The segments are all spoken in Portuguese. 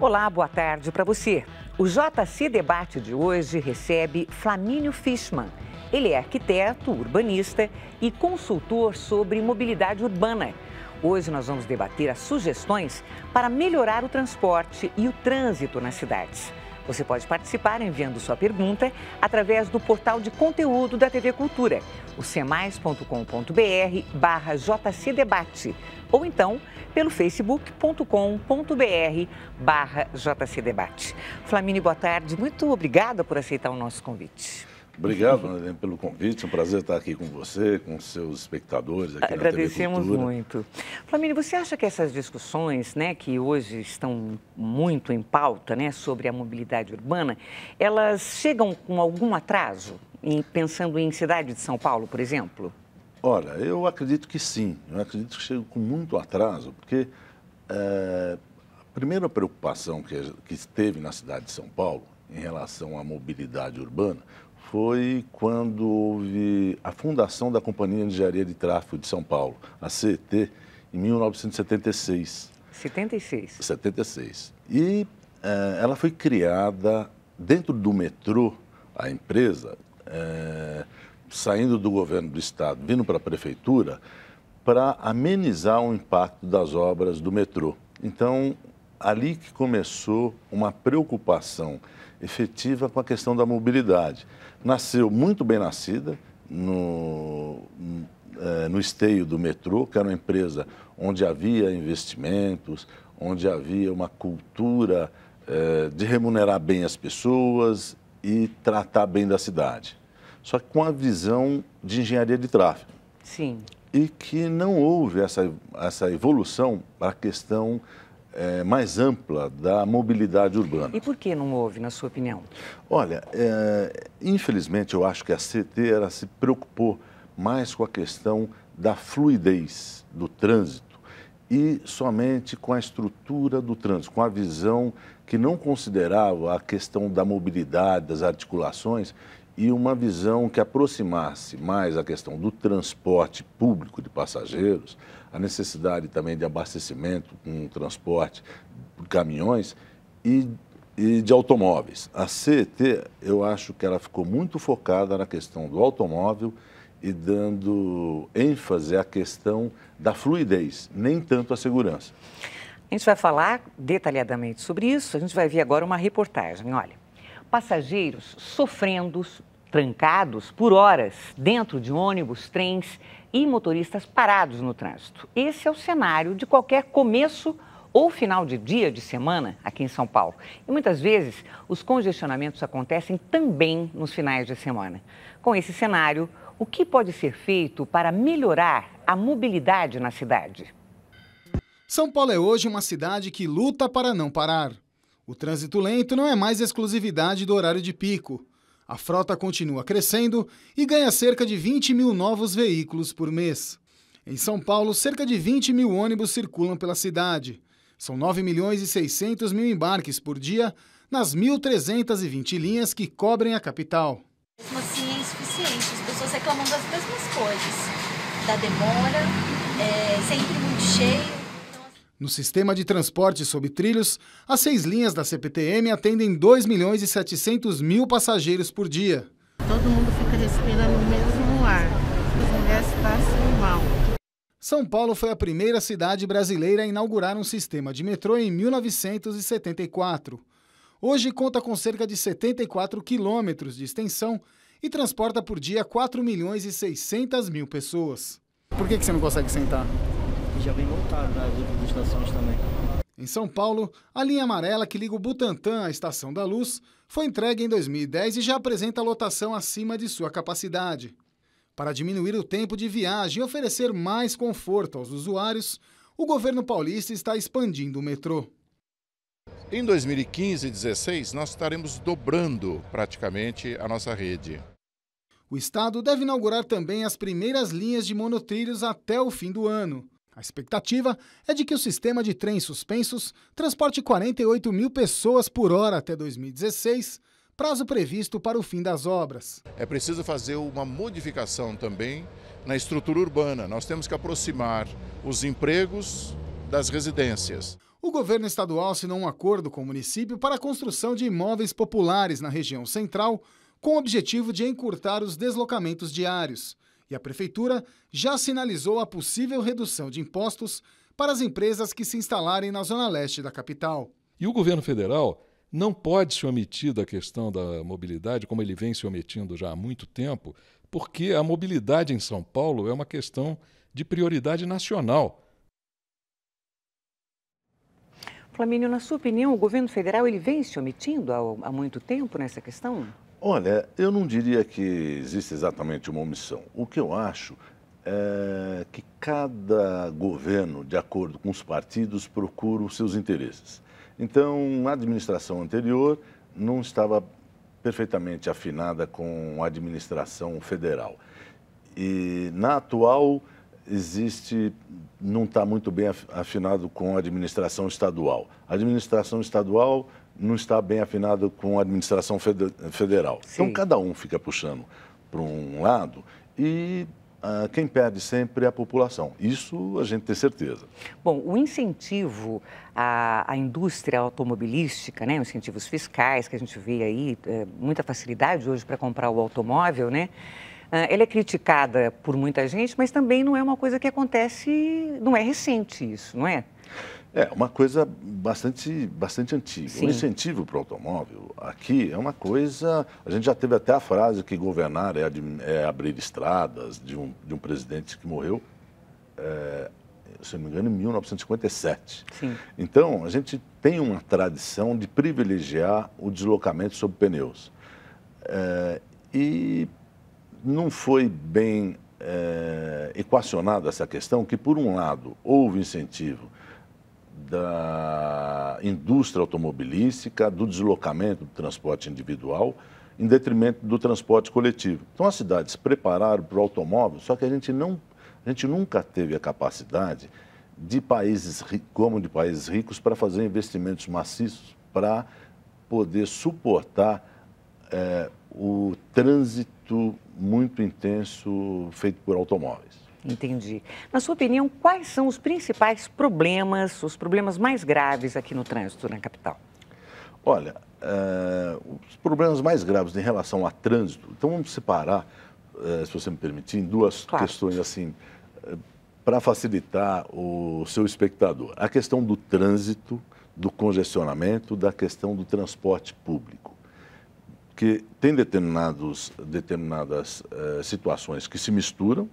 Olá, boa tarde para você. O JC Debate de hoje recebe Flamínio Fischmann. Ele é arquiteto, urbanista e consultor sobre mobilidade urbana. Hoje nós vamos debater as sugestões para melhorar o transporte e o trânsito nas cidades. Você pode participar enviando sua pergunta através do portal de conteúdo da TV Cultura, o semais.com.br barra ou então pelo facebook.com.br barra jcdebate. Flamini, boa tarde. Muito obrigada por aceitar o nosso convite. Obrigado, pelo convite. É um prazer estar aqui com você, com seus espectadores aqui Agradecemos muito. Flamínio, você acha que essas discussões, né, que hoje estão muito em pauta, né, sobre a mobilidade urbana, elas chegam com algum atraso, pensando em cidade de São Paulo, por exemplo? Olha, eu acredito que sim. Eu acredito que chego com muito atraso, porque é, a primeira preocupação que, que esteve na cidade de São Paulo em relação à mobilidade urbana foi quando houve a fundação da Companhia de Engenharia de Tráfego de São Paulo, a CET, em 1976. 76. 76. E é, ela foi criada dentro do metrô, a empresa. É, saindo do governo do estado, vindo para a prefeitura, para amenizar o impacto das obras do metrô. Então, ali que começou uma preocupação efetiva com a questão da mobilidade. Nasceu muito bem nascida no, eh, no esteio do metrô, que era uma empresa onde havia investimentos, onde havia uma cultura eh, de remunerar bem as pessoas e tratar bem da cidade só que com a visão de engenharia de tráfego. Sim. E que não houve essa, essa evolução para a questão é, mais ampla da mobilidade urbana. E por que não houve, na sua opinião? Olha, é, infelizmente eu acho que a CT ela se preocupou mais com a questão da fluidez do trânsito e somente com a estrutura do trânsito, com a visão que não considerava a questão da mobilidade, das articulações e uma visão que aproximasse mais a questão do transporte público de passageiros, a necessidade também de abastecimento com transporte de caminhões e, e de automóveis. A CET, eu acho que ela ficou muito focada na questão do automóvel e dando ênfase à questão da fluidez, nem tanto à segurança. A gente vai falar detalhadamente sobre isso. A gente vai ver agora uma reportagem. Olha, passageiros sofrendo, trancados por horas dentro de ônibus, trens e motoristas parados no trânsito. Esse é o cenário de qualquer começo ou final de dia de semana aqui em São Paulo. E muitas vezes os congestionamentos acontecem também nos finais de semana. Com esse cenário, o que pode ser feito para melhorar a mobilidade na cidade? São Paulo é hoje uma cidade que luta para não parar. O trânsito lento não é mais exclusividade do horário de pico. A frota continua crescendo e ganha cerca de 20 mil novos veículos por mês. Em São Paulo, cerca de 20 mil ônibus circulam pela cidade. São 9 milhões e 600 mil embarques por dia nas 1.320 linhas que cobrem a capital. Mesmo assim, é insuficiente. As pessoas reclamam das mesmas coisas. Da demora, é sempre muito cheio. No sistema de transporte sob trilhos, as seis linhas da CPTM atendem 2 milhões e 700 mil passageiros por dia. Todo mundo fica respirando o mesmo ar. As mulheres passam mal. São Paulo foi a primeira cidade brasileira a inaugurar um sistema de metrô em 1974. Hoje conta com cerca de 74 quilômetros de extensão e transporta por dia 4 milhões e 600 mil pessoas. Por que você não consegue sentar? já vem montado nas né, outras estações também. Em São Paulo, a linha amarela que liga o Butantã à Estação da Luz foi entregue em 2010 e já apresenta lotação acima de sua capacidade. Para diminuir o tempo de viagem e oferecer mais conforto aos usuários, o governo paulista está expandindo o metrô. Em 2015 e 2016, nós estaremos dobrando praticamente a nossa rede. O Estado deve inaugurar também as primeiras linhas de monotrilhos até o fim do ano. A expectativa é de que o sistema de trens suspensos transporte 48 mil pessoas por hora até 2016, prazo previsto para o fim das obras. É preciso fazer uma modificação também na estrutura urbana. Nós temos que aproximar os empregos das residências. O governo estadual assinou um acordo com o município para a construção de imóveis populares na região central, com o objetivo de encurtar os deslocamentos diários. E a Prefeitura já sinalizou a possível redução de impostos para as empresas que se instalarem na zona leste da capital. E o governo federal não pode se omitir da questão da mobilidade, como ele vem se omitindo já há muito tempo, porque a mobilidade em São Paulo é uma questão de prioridade nacional. Flamínio, na sua opinião, o governo federal ele vem se omitindo há, há muito tempo nessa questão? Olha, eu não diria que existe exatamente uma omissão. O que eu acho é que cada governo, de acordo com os partidos, procura os seus interesses. Então, a administração anterior não estava perfeitamente afinada com a administração federal. E na atual existe, não está muito bem afinado com a administração estadual. A administração estadual não está bem afinado com a administração federal. Então, Sim. Então, cada um fica puxando para um lado e ah, quem perde sempre é a população. Isso a gente tem certeza. Bom, o incentivo à, à indústria automobilística, né, incentivos fiscais que a gente vê aí, é, muita facilidade hoje para comprar o automóvel, né? Ah, ela é criticada por muita gente, mas também não é uma coisa que acontece, não é recente isso, não é? É, uma coisa bastante, bastante antiga. Sim. O incentivo para o automóvel aqui é uma coisa. A gente já teve até a frase que governar é, é abrir estradas de um, de um presidente que morreu, é, se não me engano, em 1957. Sim. Então, a gente tem uma tradição de privilegiar o deslocamento sob pneus. É, e não foi bem é, equacionada essa questão que, por um lado, houve incentivo da indústria automobilística, do deslocamento do transporte individual, em detrimento do transporte coletivo. Então as cidades prepararam para o automóvel, só que a gente, não, a gente nunca teve a capacidade de países como de países ricos para fazer investimentos maciços para poder suportar é, o trânsito muito intenso feito por automóveis. Entendi. Na sua opinião, quais são os principais problemas, os problemas mais graves aqui no trânsito na capital? Olha, eh, os problemas mais graves em relação a trânsito, então vamos separar, eh, se você me permitir, em duas claro. questões assim, eh, para facilitar o seu espectador. A questão do trânsito, do congestionamento, da questão do transporte público. Que tem determinados, determinadas situações que se misturam,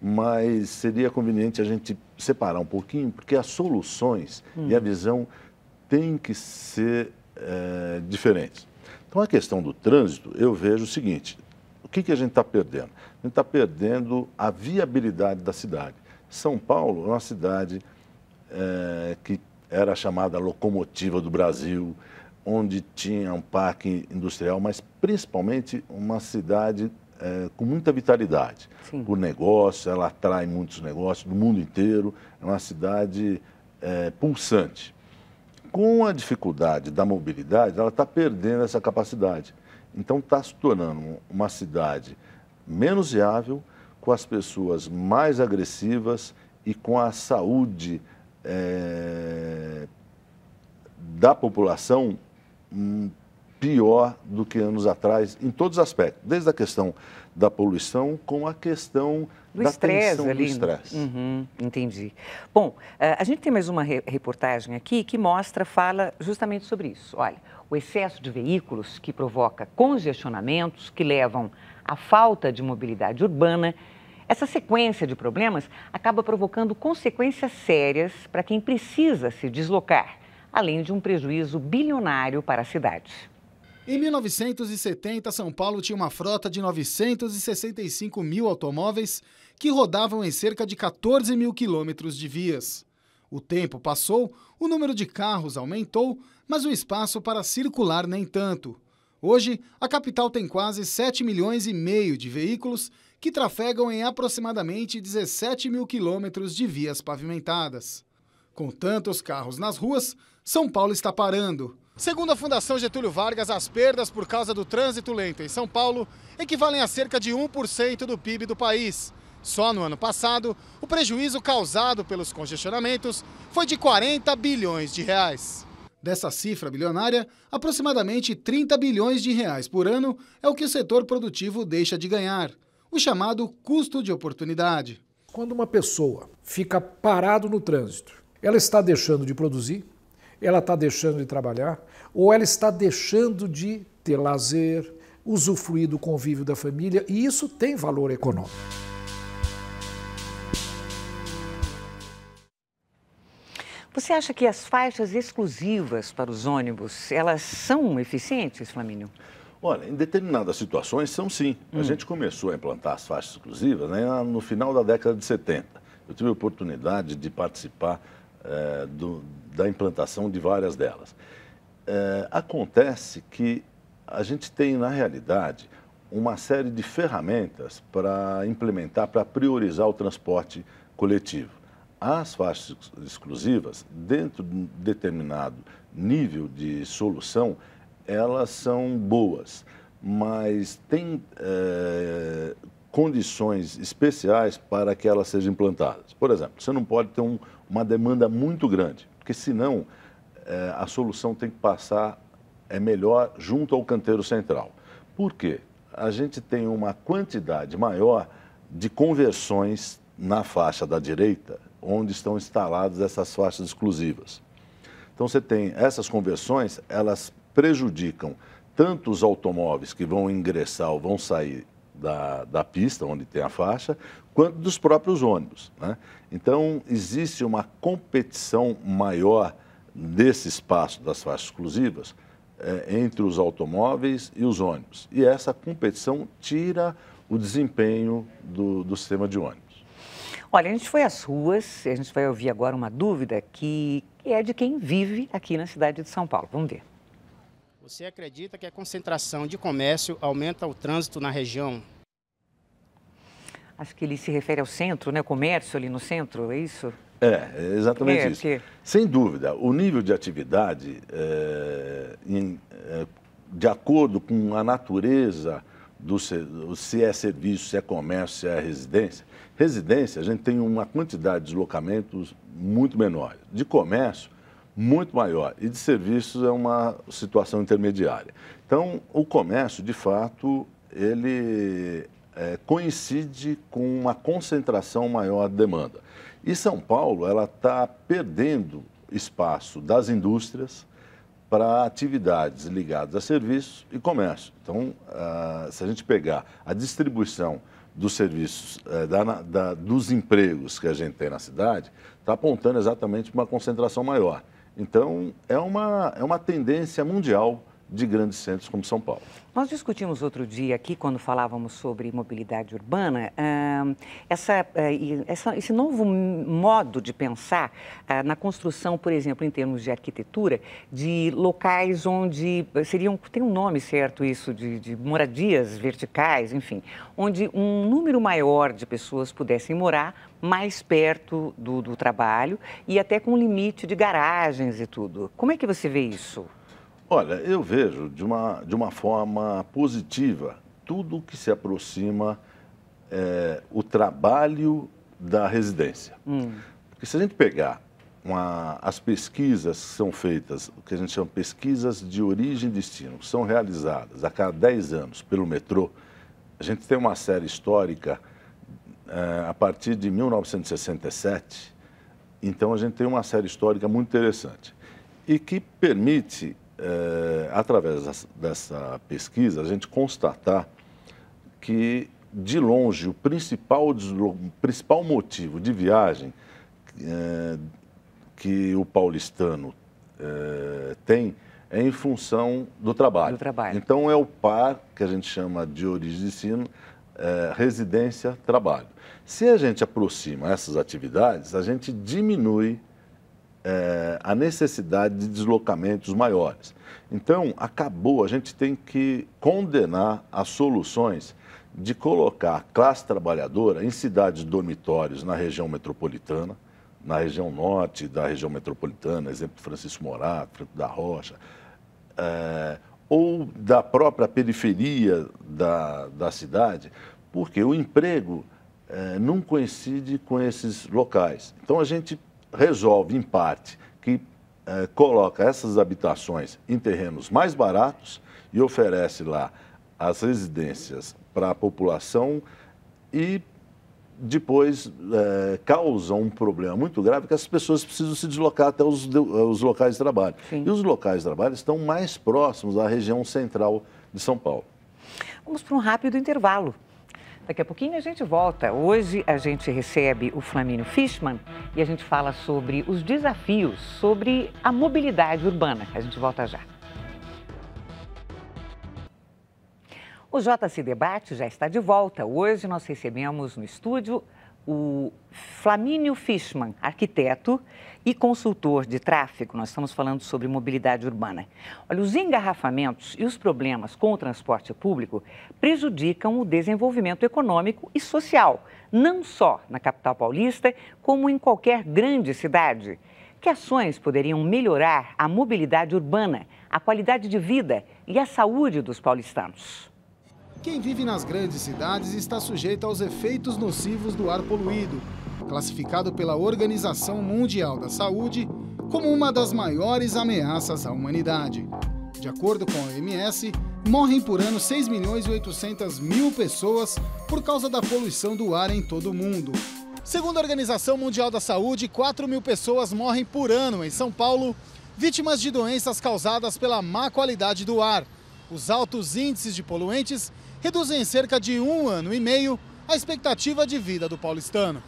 mas seria conveniente a gente separar um pouquinho, porque as soluções hum. e a hum. visão têm que ser é, diferentes. Então, a questão do trânsito, eu vejo o seguinte: o que, que a gente está perdendo? A gente está perdendo a viabilidade da cidade. São Paulo é uma cidade é, que era chamada locomotiva do Brasil, onde tinha um parque industrial, mas principalmente uma cidade é, com muita vitalidade. Sim. Por negócio, ela atrai muitos negócios do mundo inteiro, é uma cidade é, pulsante. Com a dificuldade da mobilidade, ela está perdendo essa capacidade. Então está se tornando uma cidade menos viável, com as pessoas mais agressivas e com a saúde é, da população hum, pior do que anos atrás, em todos os aspectos, desde a questão da poluição com a questão do da estresse ali. do né? estresse. Uhum, entendi. Bom, eh, a gente tem mais uma reportagem aqui que mostra, fala justamente sobre isso. Olha, o excesso de veículos que provoca congestionamentos que levam à falta de mobilidade urbana, essa sequência de problemas acaba provocando consequências sérias para quem precisa se deslocar, além de um prejuízo bilionário para a cidade. Em 1970, São Paulo tinha uma frota de 965 mil automóveis que rodavam em cerca de 14 mil quilômetros de vias. O tempo passou, o número de carros aumentou, mas o espaço para circular nem tanto. Hoje, a capital tem quase 7 milhões e meio de veículos que trafegam em aproximadamente 17 mil quilômetros de vias pavimentadas. Com tantos carros nas ruas, São Paulo está parando. Segundo a Fundação Getúlio Vargas, as perdas por causa do trânsito lento em São Paulo equivalem a cerca de 1% do PIB do país. Só no ano passado, o prejuízo causado pelos congestionamentos foi de 40 bilhões de reais. Dessa cifra bilionária, aproximadamente 30 bilhões de reais por ano é o que o setor produtivo deixa de ganhar, o chamado custo de oportunidade. Quando uma pessoa fica parado no trânsito, ela está deixando de produzir, ela está deixando de trabalhar, ou ela está deixando de ter lazer, usufruir do convívio da família, e isso tem valor econômico. Você acha que as faixas exclusivas para os ônibus, elas são eficientes, Flamínio? Olha, em determinadas situações são sim. Hum. A gente começou a implantar as faixas exclusivas né, no final da década de 70. Eu tive a oportunidade de participar é, do, da implantação de várias delas. É, acontece que a gente tem, na realidade, uma série de ferramentas para implementar, para priorizar o transporte coletivo. As faixas exclusivas, dentro de um determinado nível de solução, elas são boas, mas tem é, condições especiais para que elas sejam implantadas. Por exemplo, você não pode ter um, uma demanda muito grande porque senão é, a solução tem que passar, é melhor, junto ao canteiro central. Por quê? A gente tem uma quantidade maior de conversões na faixa da direita, onde estão instaladas essas faixas exclusivas. Então você tem essas conversões, elas prejudicam tanto os automóveis que vão ingressar ou vão sair da, da pista onde tem a faixa, quanto dos próprios ônibus. Né? Então, existe uma competição maior nesse espaço das faixas exclusivas é, entre os automóveis e os ônibus. E essa competição tira o desempenho do, do sistema de ônibus. Olha, a gente foi às ruas, a gente vai ouvir agora uma dúvida que é de quem vive aqui na cidade de São Paulo. Vamos ver. Você acredita que a concentração de comércio aumenta o trânsito na região Acho que ele se refere ao centro, né? O comércio ali no centro, é isso? É, é exatamente é, isso. Sem dúvida, o nível de atividade, é, em, é, de acordo com a natureza do se é serviço, se é comércio, se é residência. Residência, a gente tem uma quantidade de deslocamentos muito menor. De comércio, muito maior. E de serviços é uma situação intermediária. Então, o comércio, de fato, ele é, coincide com uma concentração maior de demanda. E São Paulo ela está perdendo espaço das indústrias para atividades ligadas a serviços e comércio. Então, se a gente pegar a distribuição dos serviços, é, da, da, dos empregos que a gente tem na cidade, está apontando exatamente para uma concentração maior. Então, é uma, é uma tendência mundial de grandes centros como São Paulo. Nós discutimos outro dia aqui, quando falávamos sobre mobilidade urbana, essa, eh, essa, esse novo modo de pensar ah, na construção, por exemplo, em termos de arquitetura, de locais onde eh, seriam, tem um nome certo isso, de, de moradias verticais, enfim, onde um número maior de pessoas pudessem morar mais perto do, do trabalho e até com limite de garagens e tudo. Como é que você vê isso? Olha, eu vejo de uma, de uma forma positiva tudo que se aproxima é, o trabalho da residência. Hum. Porque se a gente pegar uma, as pesquisas que são feitas, o que a gente chama pesquisas de origem e destino, que são realizadas a cada 10 anos pelo metrô, a gente tem uma série histórica é, a partir de 1967, então a gente tem uma série histórica muito interessante e que permite é, através dessa pesquisa, a gente constatar que, de longe, o principal, principal motivo de viagem é, que o paulistano é, tem é em função do trabalho. do trabalho. Então, é o par que a gente chama de origem de ensino, residência, trabalho. Se a gente aproxima essas atividades, a gente diminui é, a necessidade de deslocamentos maiores. Então, acabou, a gente tem que condenar as soluções de colocar a classe trabalhadora em cidades dormitórios na região metropolitana, na região norte da região metropolitana, exemplo Francisco Morato, Franco da Rocha, é, ou da própria periferia da, da cidade, porque o emprego é, não coincide com esses locais. Então a gente resolve, em parte, que eh, coloca essas habitações em terrenos mais baratos e oferece lá as residências para a população e depois é, causa um problema muito grave que as pessoas precisam se deslocar até os, eh, os locais de trabalho. Sim. E os locais de trabalho estão mais próximos à região central de São Paulo. Vamos para um rápido intervalo. Daqui a pouquinho a gente volta. Hoje a gente recebe o Flamínio Fishman e a gente fala sobre os desafios, sobre a mobilidade urbana. A gente volta já. O JC Debate já está de volta. Hoje nós recebemos no estúdio o Flamínio Fishman, arquiteto e consultor de tráfego, nós estamos falando sobre mobilidade urbana. Olha, os engarrafamentos e os problemas com o transporte público prejudicam o desenvolvimento econômico e social, não só na capital paulista, como em qualquer grande cidade. Que ações poderiam melhorar a mobilidade urbana, a qualidade de vida e a saúde dos paulistanos? Quem vive nas grandes cidades está sujeito aos efeitos nocivos do ar poluído, classificado pela Organização Mundial da Saúde como uma das maiores ameaças à humanidade. De acordo com a OMS, morrem por ano 6 milhões e 800 mil pessoas por causa da poluição do ar em todo o mundo. Segundo a Organização Mundial da Saúde, 4 mil pessoas morrem por ano em São Paulo, vítimas de doenças causadas pela má qualidade do ar, os altos índices de poluentes reduz em cerca de um ano e meio a expectativa de vida do paulistano.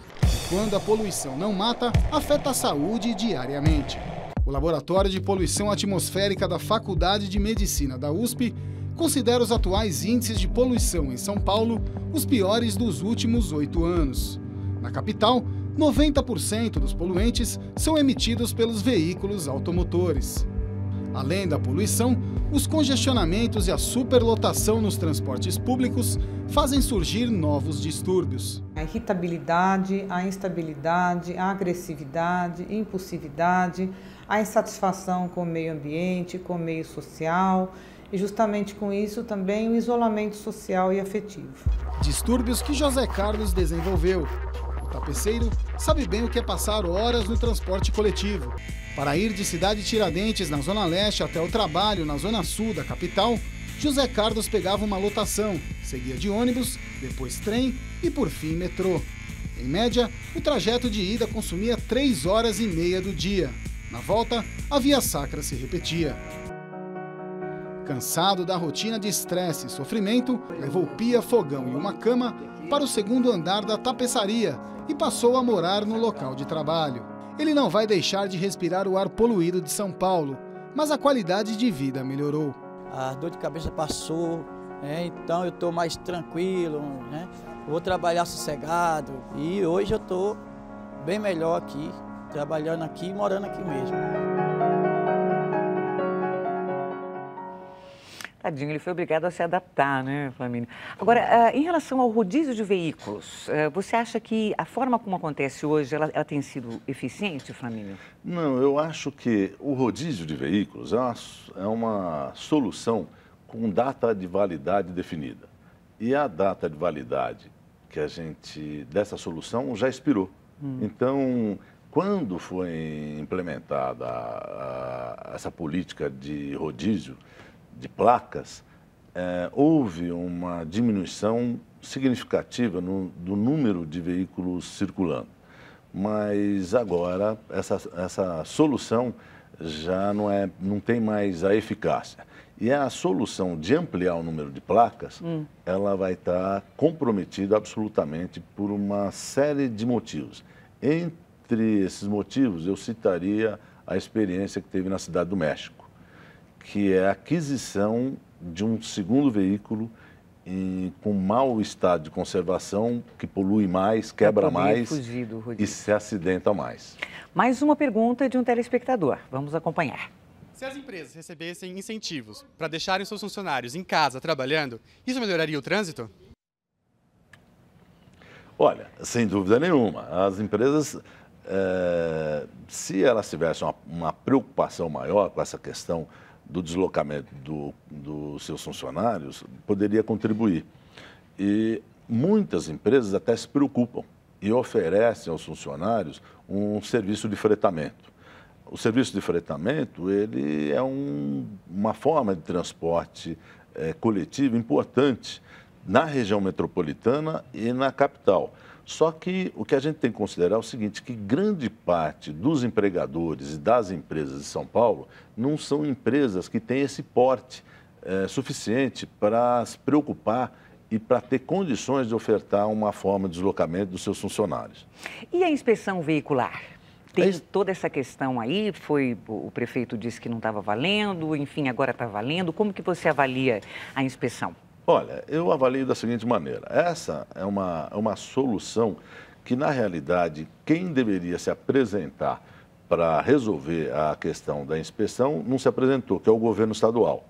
Quando a poluição não mata, afeta a saúde diariamente. O Laboratório de Poluição Atmosférica da Faculdade de Medicina da USP considera os atuais índices de poluição em São Paulo os piores dos últimos oito anos. Na capital, 90% dos poluentes são emitidos pelos veículos automotores. Além da poluição, os congestionamentos e a superlotação nos transportes públicos fazem surgir novos distúrbios. A irritabilidade, a instabilidade, a agressividade, a impulsividade, a insatisfação com o meio ambiente, com o meio social e justamente com isso também o isolamento social e afetivo. Distúrbios que José Carlos desenvolveu Tapeceiro sabe bem o que é passar horas no transporte coletivo. Para ir de Cidade Tiradentes, na Zona Leste, até o trabalho, na Zona Sul da capital, José Carlos pegava uma lotação, seguia de ônibus, depois trem e, por fim, metrô. Em média, o trajeto de ida consumia 3 horas e meia do dia. Na volta, a via sacra se repetia. Cansado da rotina de estresse e sofrimento, levou pia, fogão e uma cama para o segundo andar da tapeçaria e passou a morar no local de trabalho. Ele não vai deixar de respirar o ar poluído de São Paulo, mas a qualidade de vida melhorou. A dor de cabeça passou, né? então eu estou mais tranquilo, né? vou trabalhar sossegado e hoje eu estou bem melhor aqui, trabalhando aqui e morando aqui mesmo. Tadinho, ele foi obrigado a se adaptar, né, Flamínio? Agora, ah, em relação ao rodízio de veículos, ah, você acha que a forma como acontece hoje, ela, ela tem sido eficiente, Flamínio? Não, eu acho que o rodízio de veículos é uma, é uma solução com data de validade definida. E a data de validade que a gente dessa solução já expirou. Hum. Então, quando foi implementada a, a, essa política de rodízio, de placas, é, houve uma diminuição significativa no, do número de veículos circulando. Mas agora essa, essa solução já não, é, não tem mais a eficácia. E a solução de ampliar o número de placas, hum. ela vai estar comprometida absolutamente por uma série de motivos. Entre esses motivos, eu citaria a experiência que teve na Cidade do México que é a aquisição de um segundo veículo em, com mau estado de conservação, que polui mais, quebra mais fugido, e se acidenta mais. Mais uma pergunta de um telespectador. Vamos acompanhar. Se as empresas recebessem incentivos para deixarem seus funcionários em casa trabalhando, isso melhoraria o trânsito? Olha, sem dúvida nenhuma. As empresas, eh, se elas tivessem uma, uma preocupação maior com essa questão do deslocamento do, dos seus funcionários poderia contribuir. E muitas empresas até se preocupam e oferecem aos funcionários um serviço de fretamento. O serviço de fretamento ele é um, uma forma de transporte é, coletivo importante na região metropolitana e na capital. Só que o que a gente tem que considerar é o seguinte, que grande parte dos empregadores e das empresas de São Paulo não são empresas que têm esse porte é, suficiente para se preocupar e para ter condições de ofertar uma forma de deslocamento dos seus funcionários. E a inspeção veicular? Tem toda essa questão aí, foi o prefeito disse que não estava valendo, enfim, agora está valendo. Como que você avalia a inspeção? Olha, eu avalio da seguinte maneira: essa é uma, é uma solução que, na realidade, quem deveria se apresentar para resolver a questão da inspeção não se apresentou, que é o governo estadual.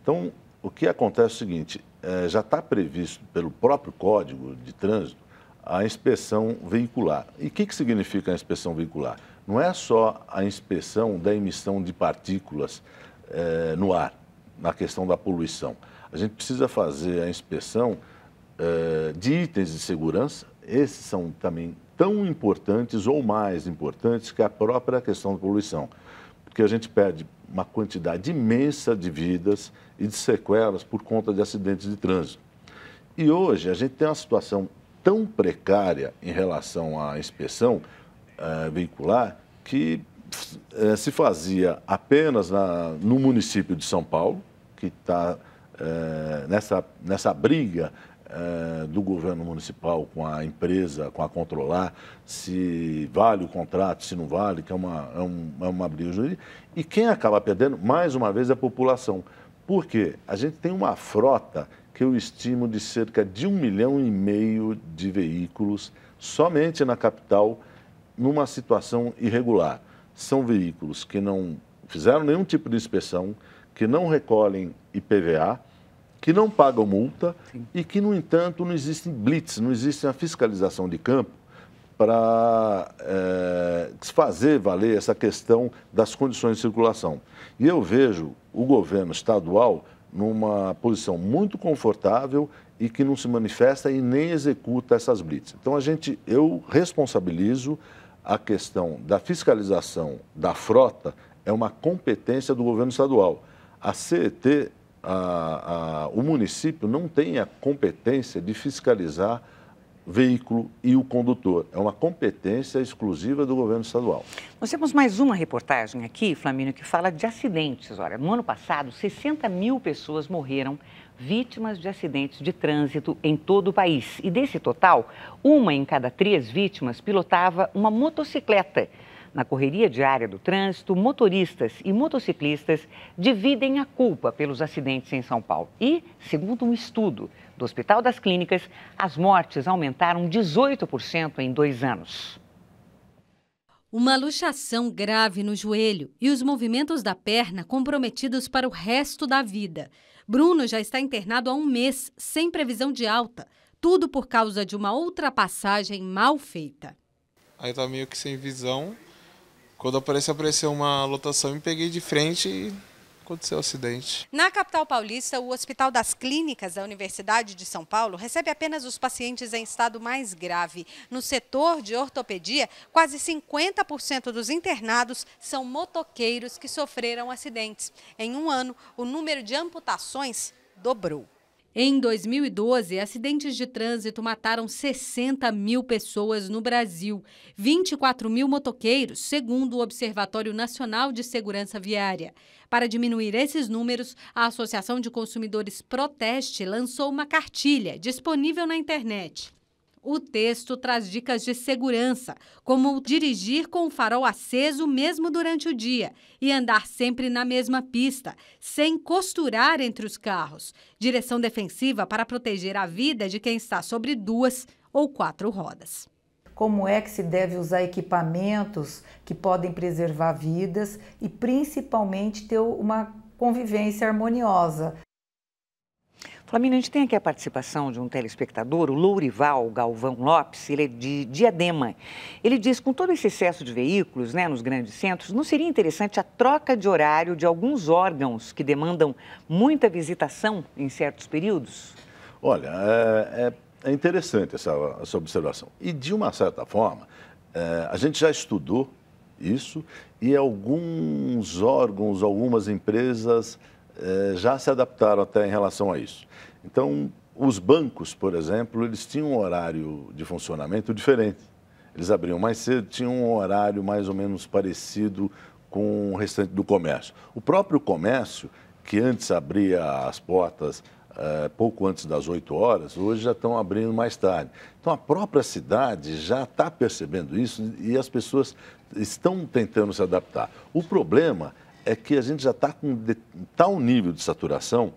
Então, o que acontece é o seguinte: é, já está previsto pelo próprio Código de Trânsito a inspeção veicular. E o que, que significa a inspeção veicular? Não é só a inspeção da emissão de partículas é, no ar, na questão da poluição. A gente precisa fazer a inspeção eh, de itens de segurança, esses são também tão importantes ou mais importantes que a própria questão da poluição, porque a gente perde uma quantidade imensa de vidas e de sequelas por conta de acidentes de trânsito. E hoje a gente tem uma situação tão precária em relação à inspeção eh, veicular que eh, se fazia apenas na, no município de São Paulo, que está eh, nessa, nessa briga é, do governo municipal com a empresa, com a controlar, se vale o contrato, se não vale, que é uma, é, um, é uma briga jurídica. E quem acaba perdendo, mais uma vez, é a população. Por quê? A gente tem uma frota que eu estimo de cerca de um milhão e meio de veículos somente na capital, numa situação irregular. São veículos que não fizeram nenhum tipo de inspeção, que não recolhem IPVA, que não pagam multa Sim. e que, no entanto, não existem blitz, não existe a fiscalização de campo para é, eh, fazer valer essa questão das condições de circulação. E eu vejo o governo estadual numa posição muito confortável e que não se manifesta e nem executa essas blitz. Então a gente, eu responsabilizo a questão da fiscalização da frota é uma competência do governo estadual. A CET a, a, o município não tem a competência de fiscalizar veículo e o condutor. É uma competência exclusiva do governo estadual. Nós temos mais uma reportagem aqui, Flamínio, que fala de acidentes. Olha, no ano passado, 60 mil pessoas morreram vítimas de acidentes de trânsito em todo o país. E desse total, uma em cada três vítimas pilotava uma motocicleta. Na correria diária do trânsito, motoristas e motociclistas dividem a culpa pelos acidentes em São Paulo. E, segundo um estudo do Hospital das Clínicas, as mortes aumentaram 18% em dois anos. Uma luxação grave no joelho e os movimentos da perna comprometidos para o resto da vida. Bruno já está internado há um mês, sem previsão de alta. Tudo por causa de uma ultrapassagem mal feita. Aí tá meio que sem visão, quando apareceu, apareceu uma lotação, me peguei de frente e aconteceu o acidente. Na capital paulista, o Hospital das Clínicas da Universidade de São Paulo recebe apenas os pacientes em estado mais grave. No setor de ortopedia, quase 50% dos internados são motoqueiros que sofreram acidentes. Em um ano, o número de amputações dobrou. Em 2012, acidentes de trânsito mataram 60 mil pessoas no Brasil, 24 mil motoqueiros, segundo o Observatório Nacional de Segurança Viária. Para diminuir esses números, a Associação de Consumidores Proteste lançou uma cartilha disponível na internet. O texto traz dicas de segurança, como dirigir com o farol aceso mesmo durante o dia e andar sempre na mesma pista, sem costurar entre os carros. Direção defensiva para proteger a vida de quem está sobre duas ou quatro rodas. Como é que se deve usar equipamentos que podem preservar vidas e principalmente ter uma convivência harmoniosa. Flamínio, a gente tem aqui a participação de um telespectador, o Lourival Galvão Lopes, ele é de Diadema. Ele diz, com todo esse excesso de veículos né, nos grandes centros, não seria interessante a troca de horário de alguns órgãos que demandam muita visitação em certos períodos? Olha, é, é interessante essa, essa, observação. E, de uma certa forma, é, a gente já estudou isso e alguns órgãos, algumas empresas eh, já se adaptaram até em relação a isso. Então, os bancos, por exemplo, eles tinham um horário de funcionamento diferente. Eles abriam mais cedo, tinham um horário mais ou menos parecido com o restante do comércio. O próprio comércio, que antes abria as portas eh, pouco antes das 8 horas, hoje já estão abrindo mais tarde. Então, a própria cidade já está percebendo isso e as pessoas estão tentando se adaptar. O problema é que a gente já está com de, tal tá nível de saturação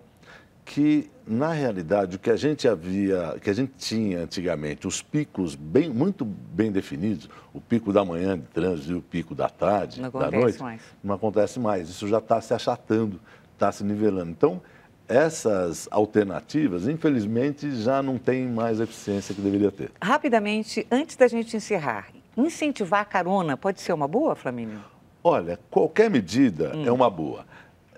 que na realidade o que a gente havia, que a gente tinha antigamente, os picos bem, muito bem definidos, o pico da manhã de trânsito e o pico da tarde, não da noite, mais. não acontece mais. Isso já está se achatando, está se nivelando. Então essas alternativas, infelizmente, já não têm mais a eficiência que deveria ter. Rapidamente, antes da gente encerrar, incentivar a carona pode ser uma boa, Flamínio? Olha, qualquer medida é hum. é uma boa.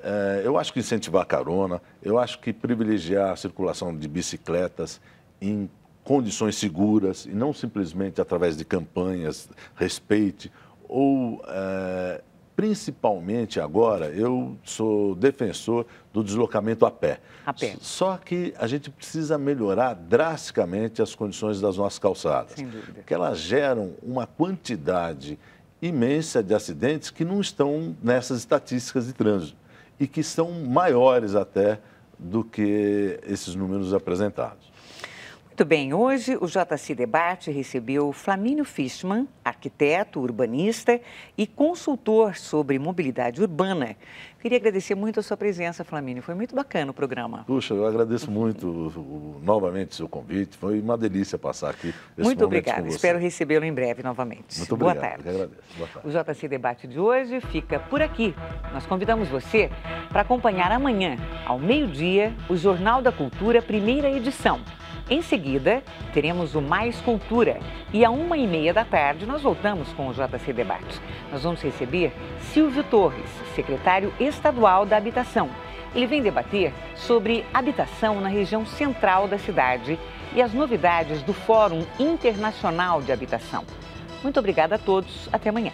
É, eu acho que incentivar carona, eu acho que privilegiar a circulação de bicicletas em condições seguras e não simplesmente através de campanhas, respeite ou é, principalmente agora eu sou defensor do deslocamento a pé. A pé. Só que a gente precisa melhorar drasticamente as condições das nossas calçadas, Sem dúvida. porque elas geram uma quantidade imensa de acidentes que não estão nessas estatísticas de trânsito e que são maiores até do que esses números apresentados. Muito bem, hoje o JC Debate recebeu Flamínio Fishman, arquiteto, urbanista e consultor sobre mobilidade urbana. Queria agradecer muito a sua presença, Flamínio. Foi muito bacana o programa. Puxa, eu agradeço muito o, novamente o seu convite. Foi uma delícia passar aqui. muito obrigada. Espero recebê-lo em breve novamente. Muito obrigado. Boa tarde. Boa tarde. O JC Debate de hoje fica por aqui. Nós convidamos você para acompanhar amanhã, ao meio-dia, o Jornal da Cultura, primeira edição. Em seguida, teremos o Mais Cultura e à uma e meia da tarde nós voltamos com o JC Debate. Nós vamos receber Silvio Torres, secretário estadual da Habitação. Ele vem debater sobre habitação na região central da cidade e as novidades do Fórum Internacional de Habitação. Muito obrigada a todos, até amanhã.